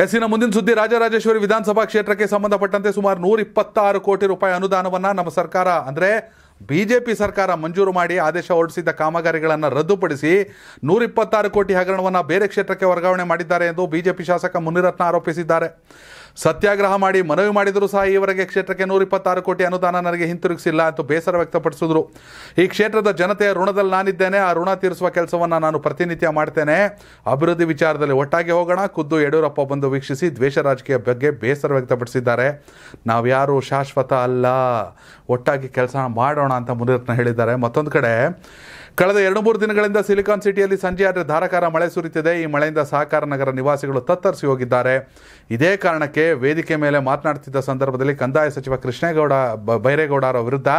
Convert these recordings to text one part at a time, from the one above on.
ಹೆಸಿನ ಮುಂದಿನ ಸುದ್ದಿ ರಾಜರಾಜೇಶ್ವರಿ ವಿಧಾನಸಭಾ ಕ್ಷೇತ್ರಕ್ಕೆ ಸಂಬಂಧಪಟ್ಟಂತೆ ಸುಮಾರು ನೂರ ಇಪ್ಪತ್ತಾರು ಕೋಟಿ ರೂಪಾಯಿ ಅನುದಾನವನ್ನ ನಮ್ಮ ಸರ್ಕಾರ ಅಂದ್ರೆ ಬಿಜೆಪಿ ಸರ್ಕಾರ ಮಂಜೂರು ಮಾಡಿ ಆದೇಶ ಹೊರಡಿಸಿದ್ದ ಕಾಮಗಾರಿಗಳನ್ನು ರದ್ದುಪಡಿಸಿ ನೂರ ಇಪ್ಪತ್ತಾರು ಕೋಟಿ ಹಗರಣವನ್ನು ಬೇರೆ ಕ್ಷೇತ್ರಕ್ಕೆ ವರ್ಗಾವಣೆ ಮಾಡಿದ್ದಾರೆ ಎಂದು ಬಿಜೆಪಿ ಶಾಸಕ ಮುನಿರತ್ನ ಆರೋಪಿಸಿದ್ದಾರೆ ಸತ್ಯಾಗ್ರಹ ಮಾಡಿ ಮನವಿ ಮಾಡಿದರೂ ಸಹ ಈವರೆಗೆ ಕ್ಷೇತ್ರಕ್ಕೆ ನೂರಿಪ್ಪತ್ತಾರು ಕೋಟಿ ಅನುದಾನ ನನಗೆ ಹಿಂತಿರುಗಿಸಿಲ್ಲ ಅಂತ ಬೇಸರ ವ್ಯಕ್ತಪಡಿಸಿದ್ರು ಈ ಕ್ಷೇತ್ರದ ಜನತೆಯ ಋಣದಲ್ಲಿ ನಾನಿದ್ದೇನೆ ಆ ಋಣ ತೀರಿಸುವ ಕೆಲಸವನ್ನು ನಾನು ಪ್ರತಿನಿತ್ಯ ಮಾಡ್ತೇನೆ ಅಭಿವೃದ್ಧಿ ವಿಚಾರದಲ್ಲಿ ಒಟ್ಟಾಗಿ ಹೋಗೋಣ ಖುದ್ದು ಯಡಿಯೂರಪ್ಪ ಬಂದು ವೀಕ್ಷಿಸಿ ದ್ವೇಷ ರಾಜಕೀಯ ಬಗ್ಗೆ ಬೇಸರ ವ್ಯಕ್ತಪಡಿಸಿದ್ದಾರೆ ನಾವ್ಯಾರು ಶಾಶ್ವತ ಅಲ್ಲ ಒಟ್ಟಾಗಿ ಕೆಲಸ ಮಾಡೋಣ ಅಂತ ಮುನಿರತ್ನ ಹೇಳಿದ್ದಾರೆ ಮತ್ತೊಂದು ಕಡೆ ಕಳೆದ ಎರಡು ಮೂರು ದಿನಗಳಿಂದ ಸಿಲಿಕಾನ್ ಸಿಟಿಯಲ್ಲಿ ಆದರೆ ಧಾರಾಕಾರ ಮಳೆ ಸುರಿಯುತ್ತಿದೆ ಈ ಮಳೆಯಿಂದ ಸಹಕಾರ ನಗರ ನಿವಾಸಿಗಳು ತತ್ತರಿಸಿ ಹೋಗಿದ್ದಾರೆ ಇದೇ ಕಾರಣಕ್ಕೆ ವೇದಿಕೆ ಮೇಲೆ ಮಾತನಾಡುತ್ತಿದ್ದ ಸಂದರ್ಭದಲ್ಲಿ ಕಂದಾಯ ಸಚಿವ ಕೃಷ್ಣೇಗೌಡ ಬೈರೇಗೌಡ ಅವರ ವಿರುದ್ಧ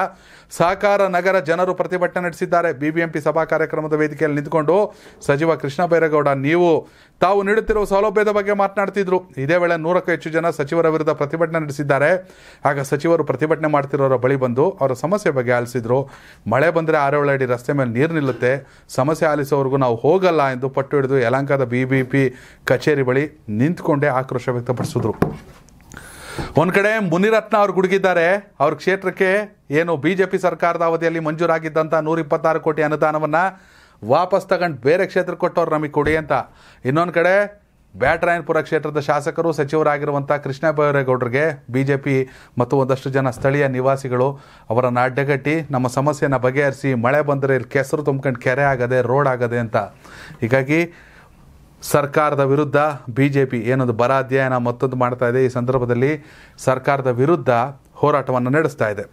ಸಹಕಾರ ನಗರ ಜನರು ಪ್ರತಿಭಟನೆ ನಡೆಸಿದ್ದಾರೆ ಬಿಬಿಎಂಪಿ ಸಭಾ ಕಾರ್ಯಕ್ರಮದ ವೇದಿಕೆಯಲ್ಲಿ ನಿಂತುಕೊಂಡು ಸಚಿವ ಕೃಷ್ಣ ಬೈರೇಗೌಡ ನೀವು ತಾವು ನೀಡುತ್ತಿರುವ ಸೌಲಭ್ಯದ ಬಗ್ಗೆ ಮಾತನಾಡ್ತಿದ್ರು ಇದೇ ವೇಳೆ ನೂರಕ್ಕೂ ಹೆಚ್ಚು ಜನ ಸಚಿವರ ವಿರುದ್ಧ ಪ್ರತಿಭಟನೆ ನಡೆಸಿದ್ದಾರೆ ಆಗ ಸಚಿವರು ಪ್ರತಿಭಟನೆ ಮಾಡ್ತಿರೋರ ಬಳಿ ಬಂದು ಅವರ ಸಮಸ್ಯೆ ಬಗ್ಗೆ ಆಲಿಸಿದ್ರು ಮಳೆ ಬಂದರೆ ಆರೋಳ ಅಡಿ ರಸ್ತೆ ಮೇಲೆ ನೀರು ನಿಲ್ಲುತ್ತೆ ಸಮಸ್ಯೆ ಆಲಿಸೋವರೆಗೂ ನಾವು ಹೋಗಲ್ಲ ಎಂದು ಪಟ್ಟು ಹಿಡಿದು ಯಲಂಕದ ಬಿ ಬಿ ಪಿ ಕಚೇರಿ ಬಳಿ ನಿಂತ್ಕೊಂಡೇ ಆಕ್ರೋಶ ವ್ಯಕ್ತಪಡಿಸಿದ್ರು ಒಂದು ಕಡೆ ಮುನಿರತ್ನ ಅವ್ರು ಗುಡುಗಿದ್ದಾರೆ ಅವ್ರ ಕ್ಷೇತ್ರಕ್ಕೆ ಏನು ಬಿ ಜೆ ಪಿ ಸರ್ಕಾರದ ಅವಧಿಯಲ್ಲಿ ಮಂಜೂರಾಗಿದ್ದಂಥ ನೂರ ಇಪ್ಪತ್ತಾರು ಕೋಟಿ ಅನುದಾನವನ್ನು ವಾಪಸ್ ತಗೊಂಡು ಬೇರೆ ಕ್ಷೇತ್ರಕ್ಕೆ ಕೊಟ್ಟವ್ರು ನಮಗೆ ಕೊಡಿ ಅಂತ ಇನ್ನೊಂದು ಕಡೆ ಬ್ಯಾಟರಾಯನಪುರ ಕ್ಷೇತ್ರದ ಶಾಸಕರು ಸಚಿವರಾಗಿರುವಂಥ ಕೃಷ್ಣ ಬೈರೇಗೌಡರಿಗೆ ಬಿ ಜೆ ಪಿ ಮತ್ತು ಒಂದಷ್ಟು ಜನ ಸ್ಥಳೀಯ ನಿವಾಸಿಗಳು ಅವರನ್ನು ಅಡ್ಡಗಟ್ಟಿ ನಮ್ಮ ಸಮಸ್ಯೆಯನ್ನು ಬಗೆಹರಿಸಿ ಮಳೆ ಬಂದರೆ ಇಲ್ಲಿ ಕೆಸರು ತುಂಬ್ಕೊಂಡು ಕೆರೆ ಆಗದೆ ರೋಡ್ ಆಗದೆ ಅಂತ ಹೀಗಾಗಿ ಸರ್ಕಾರದ ವಿರುದ್ಧ ಬಿ ಜೆ ಪಿ ಏನೊಂದು ಬರ ಅಧ್ಯಯನ ಮತ್ತೊಂದು ಮಾಡ್ತಾ ಇದೆ ಈ ಸಂದರ್ಭದಲ್ಲಿ ಸರ್ಕಾರದ ವಿರುದ್ಧ ಹೋರಾಟವನ್ನು ನಡೆಸ್ತಾ ಇದೆ